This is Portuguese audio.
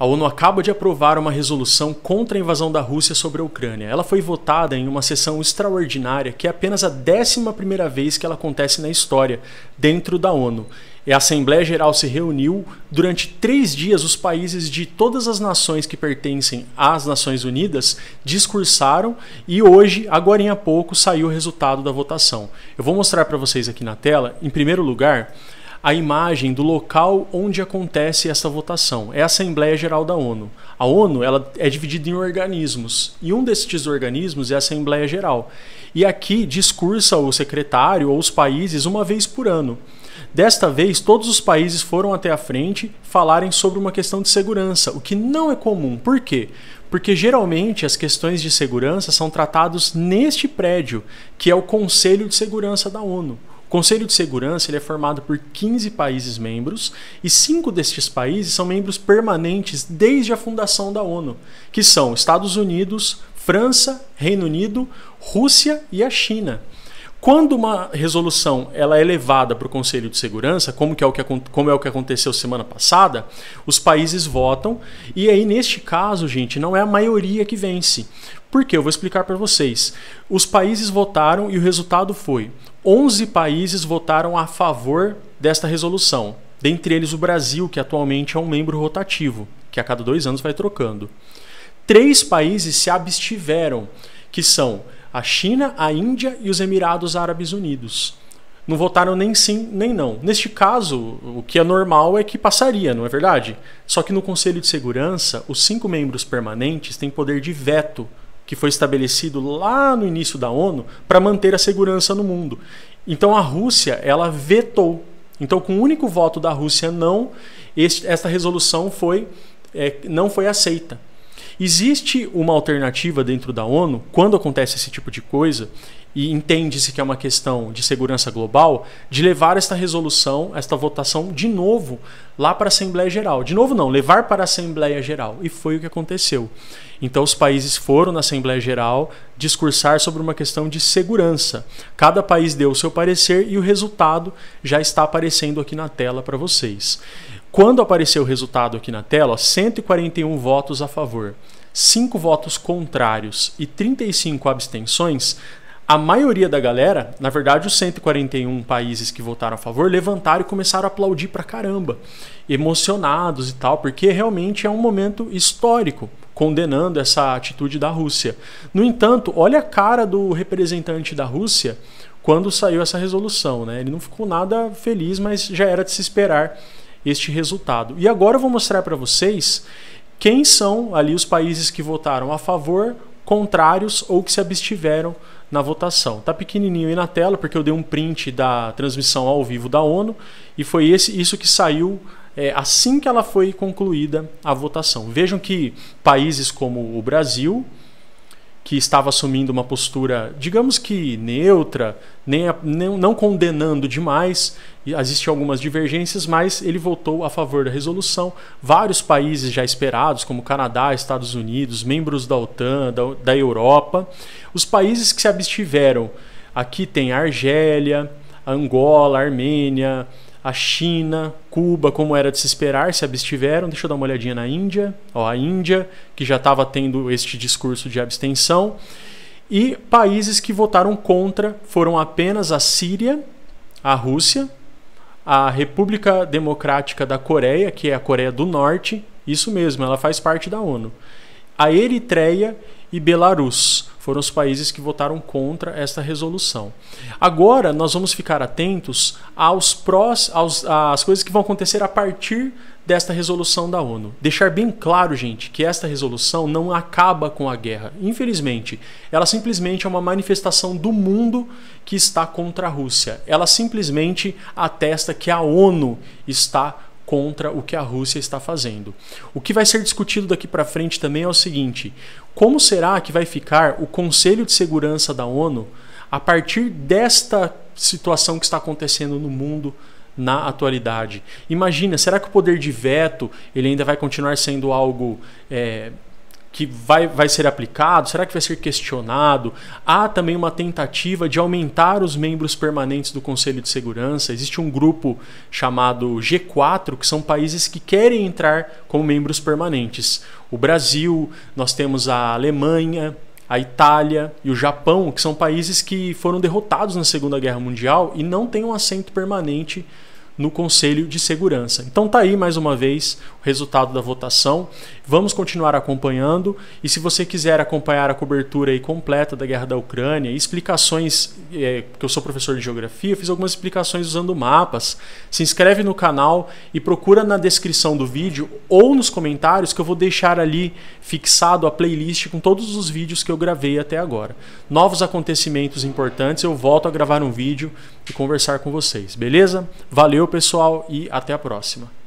A ONU acaba de aprovar uma resolução contra a invasão da Rússia sobre a Ucrânia. Ela foi votada em uma sessão extraordinária que é apenas a 11 primeira vez que ela acontece na história, dentro da ONU. E a Assembleia Geral se reuniu durante três dias. Os países de todas as nações que pertencem às Nações Unidas discursaram e hoje, agora em pouco, saiu o resultado da votação. Eu vou mostrar para vocês aqui na tela. Em primeiro lugar, a imagem do local onde acontece essa votação. É a Assembleia Geral da ONU. A ONU ela é dividida em organismos e um desses organismos é a Assembleia Geral. E aqui discursa o secretário ou os países uma vez por ano. Desta vez, todos os países foram até a frente falarem sobre uma questão de segurança, o que não é comum. Por quê? Porque geralmente as questões de segurança são tratadas neste prédio, que é o Conselho de Segurança da ONU. Conselho de Segurança ele é formado por 15 países membros e cinco destes países são membros permanentes desde a fundação da ONU, que são Estados Unidos, França, Reino Unido, Rússia e a China. Quando uma resolução ela é levada para o Conselho de Segurança, como, que é o que, como é o que aconteceu semana passada, os países votam e aí neste caso, gente, não é a maioria que vence. Por quê? Eu vou explicar para vocês. Os países votaram e o resultado foi 11 países votaram a favor desta resolução, dentre eles o Brasil, que atualmente é um membro rotativo, que a cada dois anos vai trocando. Três países se abstiveram, que são a China, a Índia e os Emirados Árabes Unidos. Não votaram nem sim nem não. Neste caso, o que é normal é que passaria, não é verdade? Só que no Conselho de Segurança, os cinco membros permanentes têm poder de veto, que foi estabelecido lá no início da ONU para manter a segurança no mundo. Então a Rússia ela vetou. Então, com o um único voto da Rússia não, esta resolução foi, é, não foi aceita. Existe uma alternativa dentro da ONU quando acontece esse tipo de coisa e entende-se que é uma questão de segurança global, de levar esta resolução, esta votação, de novo lá para a Assembleia Geral. De novo, não, levar para a Assembleia Geral. E foi o que aconteceu. Então, os países foram na Assembleia Geral discursar sobre uma questão de segurança. Cada país deu o seu parecer e o resultado já está aparecendo aqui na tela para vocês. Quando apareceu o resultado aqui na tela, ó, 141 votos a favor, 5 votos contrários e 35 abstenções, a maioria da galera, na verdade, os 141 países que votaram a favor, levantaram e começaram a aplaudir pra caramba, emocionados e tal, porque realmente é um momento histórico condenando essa atitude da Rússia. No entanto, olha a cara do representante da Rússia quando saiu essa resolução, né? Ele não ficou nada feliz, mas já era de se esperar este resultado. E agora eu vou mostrar para vocês quem são ali os países que votaram a favor, contrários ou que se abstiveram na votação. Tá pequenininho aí na tela porque eu dei um print da transmissão ao vivo da ONU e foi esse isso que saiu é, assim que ela foi concluída a votação. Vejam que países como o Brasil, que estava assumindo uma postura, digamos que neutra, nem, nem, não condenando demais, existiam algumas divergências, mas ele votou a favor da resolução. Vários países já esperados, como Canadá, Estados Unidos, membros da OTAN, da, da Europa, os países que se abstiveram, aqui tem a Argélia, Angola, Armênia, a China, Cuba, como era de se esperar, se abstiveram. Deixa eu dar uma olhadinha na Índia. Ó, a Índia, que já estava tendo este discurso de abstenção. E países que votaram contra foram apenas a Síria, a Rússia, a República Democrática da Coreia, que é a Coreia do Norte. Isso mesmo, ela faz parte da ONU a Eritreia e Belarus. Foram os países que votaram contra esta resolução. Agora nós vamos ficar atentos aos prós, aos, às coisas que vão acontecer a partir desta resolução da ONU. Deixar bem claro, gente, que esta resolução não acaba com a guerra. Infelizmente, ela simplesmente é uma manifestação do mundo que está contra a Rússia. Ela simplesmente atesta que a ONU está contra o que a Rússia está fazendo. O que vai ser discutido daqui para frente também é o seguinte: como será que vai ficar o Conselho de Segurança da ONU a partir desta situação que está acontecendo no mundo? na atualidade. Imagina, será que o poder de veto ele ainda vai continuar sendo algo é, que vai, vai ser aplicado? Será que vai ser questionado? Há também uma tentativa de aumentar os membros permanentes do Conselho de Segurança. Existe um grupo chamado G4, que são países que querem entrar como membros permanentes. O Brasil, nós temos a Alemanha, a Itália e o Japão, que são países que foram derrotados na Segunda Guerra Mundial e não têm um assento permanente no Conselho de Segurança. Então tá aí mais uma vez o resultado da votação. Vamos continuar acompanhando e se você quiser acompanhar a cobertura completa da guerra da Ucrânia, explicações, é, que eu sou professor de geografia, fiz algumas explicações usando mapas. Se inscreve no canal e procura na descrição do vídeo ou nos comentários que eu vou deixar ali fixado a playlist com todos os vídeos que eu gravei até agora. Novos acontecimentos importantes, eu volto a gravar um vídeo e conversar com vocês, beleza? Valeu, pessoal, e até a próxima.